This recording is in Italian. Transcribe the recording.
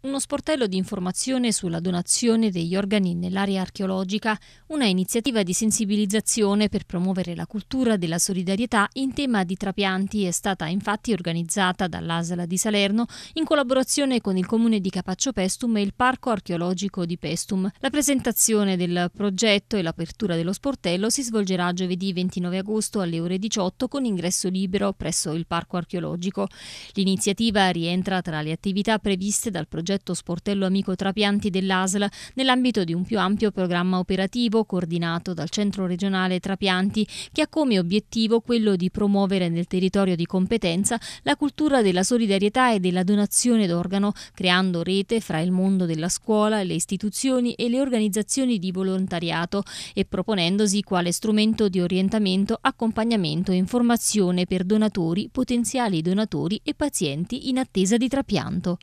Uno sportello di informazione sulla donazione degli organi nell'area archeologica, una iniziativa di sensibilizzazione per promuovere la cultura della solidarietà in tema di trapianti è stata infatti organizzata dall'Asala di Salerno in collaborazione con il comune di Capaccio Pestum e il Parco archeologico di Pestum. La presentazione del progetto e l'apertura dello sportello si svolgerà giovedì 29 agosto alle ore 18 con ingresso libero presso il Parco archeologico. L'iniziativa rientra tra le attività previste dal progetto progetto Sportello Amico Trapianti dell'ASL nell'ambito di un più ampio programma operativo coordinato dal Centro regionale Trapianti che ha come obiettivo quello di promuovere nel territorio di competenza la cultura della solidarietà e della donazione d'organo, creando rete fra il mondo della scuola, le istituzioni e le organizzazioni di volontariato e proponendosi quale strumento di orientamento, accompagnamento e informazione per donatori, potenziali donatori e pazienti in attesa di trapianto.